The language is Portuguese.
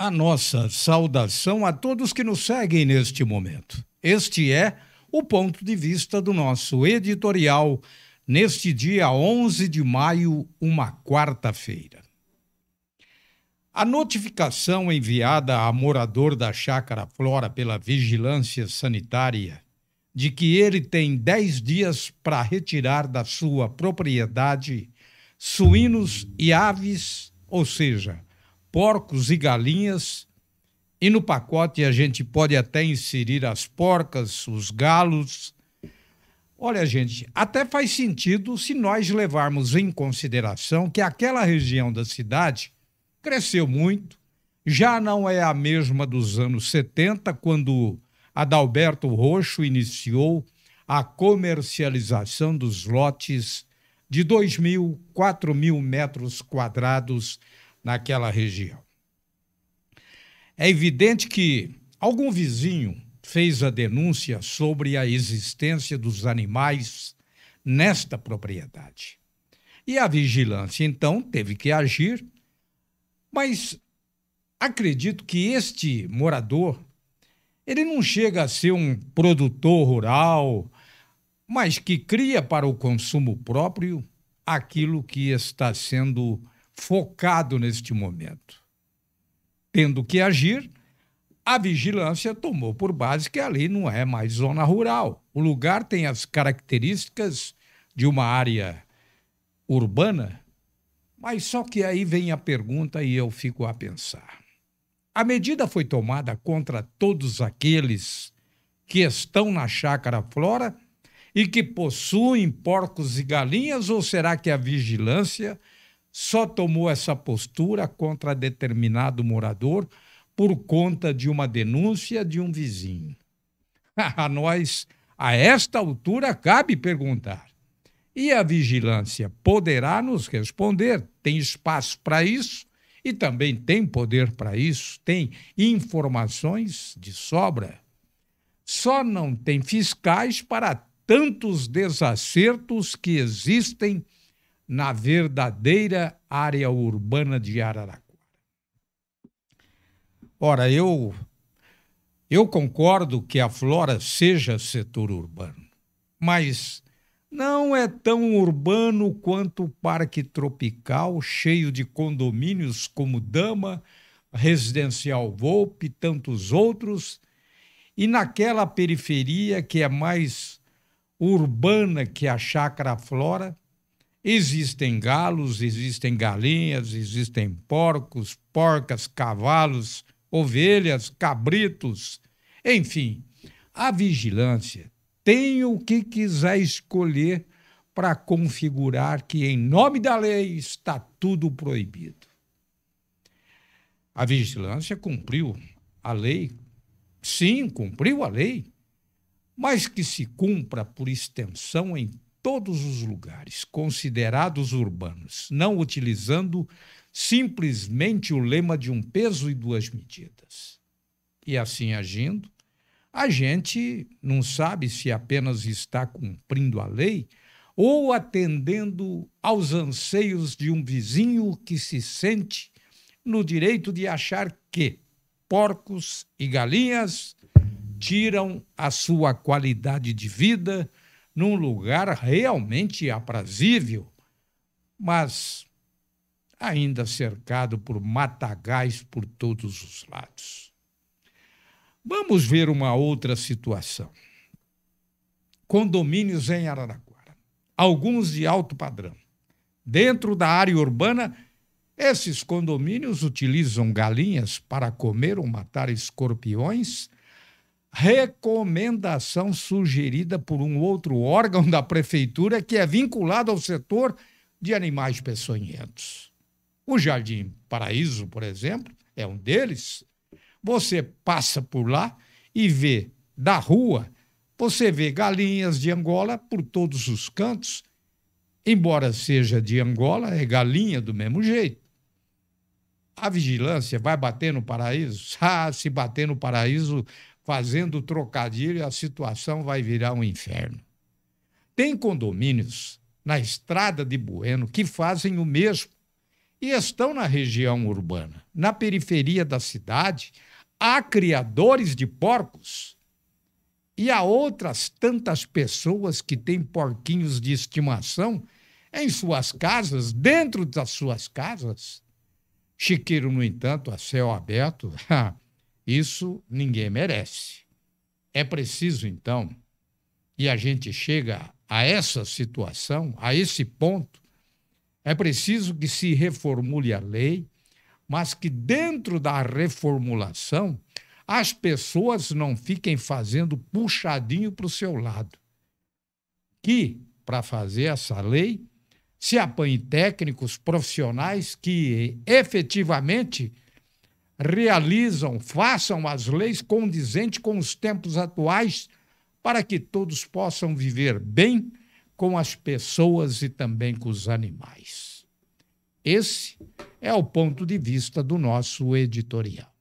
a nossa saudação a todos que nos seguem neste momento. Este é o ponto de vista do nosso editorial neste dia 11 de maio, uma quarta-feira. A notificação enviada a morador da Chácara Flora pela Vigilância Sanitária de que ele tem 10 dias para retirar da sua propriedade suínos e aves, ou seja, porcos e galinhas, e no pacote a gente pode até inserir as porcas, os galos. Olha, gente, até faz sentido se nós levarmos em consideração que aquela região da cidade cresceu muito, já não é a mesma dos anos 70, quando Adalberto Roxo iniciou a comercialização dos lotes de 2 mil, 4 mil metros quadrados naquela região. É evidente que algum vizinho fez a denúncia sobre a existência dos animais nesta propriedade. E a vigilância, então, teve que agir, mas acredito que este morador ele não chega a ser um produtor rural, mas que cria para o consumo próprio aquilo que está sendo focado neste momento. Tendo que agir, a vigilância tomou por base que ali não é mais zona rural. O lugar tem as características de uma área urbana, mas só que aí vem a pergunta e eu fico a pensar. A medida foi tomada contra todos aqueles que estão na chácara Flora e que possuem porcos e galinhas, ou será que a vigilância só tomou essa postura contra determinado morador por conta de uma denúncia de um vizinho. a nós, a esta altura, cabe perguntar. E a vigilância poderá nos responder. Tem espaço para isso e também tem poder para isso, tem informações de sobra. Só não tem fiscais para tantos desacertos que existem na verdadeira área urbana de Araraquara. Ora, eu eu concordo que a Flora seja setor urbano, mas não é tão urbano quanto o Parque Tropical, cheio de condomínios como Dama, Residencial Volpe e tantos outros, e naquela periferia que é mais urbana que a Chácara Flora, Existem galos, existem galinhas, existem porcos, porcas, cavalos, ovelhas, cabritos. Enfim, a vigilância tem o que quiser escolher para configurar que, em nome da lei, está tudo proibido. A vigilância cumpriu a lei, sim, cumpriu a lei, mas que se cumpra por extensão em todos os lugares considerados urbanos, não utilizando simplesmente o lema de um peso e duas medidas. E assim agindo, a gente não sabe se apenas está cumprindo a lei ou atendendo aos anseios de um vizinho que se sente no direito de achar que porcos e galinhas tiram a sua qualidade de vida num lugar realmente aprazível, mas ainda cercado por matagais por todos os lados. Vamos ver uma outra situação. Condomínios em Araraquara, alguns de alto padrão. Dentro da área urbana, esses condomínios utilizam galinhas para comer ou matar escorpiões recomendação sugerida por um outro órgão da prefeitura que é vinculado ao setor de animais peçonhentos. O Jardim Paraíso, por exemplo, é um deles. Você passa por lá e vê da rua, você vê galinhas de Angola por todos os cantos. Embora seja de Angola, é galinha do mesmo jeito. A vigilância vai bater no paraíso? Ah, se bater no paraíso, fazendo trocadilho, a situação vai virar um inferno. Tem condomínios na estrada de Bueno que fazem o mesmo e estão na região urbana. Na periferia da cidade, há criadores de porcos e há outras tantas pessoas que têm porquinhos de estimação em suas casas, dentro das suas casas. Chiqueiro, no entanto, a céu aberto. Ah, isso ninguém merece. É preciso, então, e a gente chega a essa situação, a esse ponto, é preciso que se reformule a lei, mas que dentro da reformulação as pessoas não fiquem fazendo puxadinho para o seu lado. Que, para fazer essa lei, se apanhe técnicos profissionais que efetivamente realizam, façam as leis condizentes com os tempos atuais, para que todos possam viver bem com as pessoas e também com os animais. Esse é o ponto de vista do nosso editorial.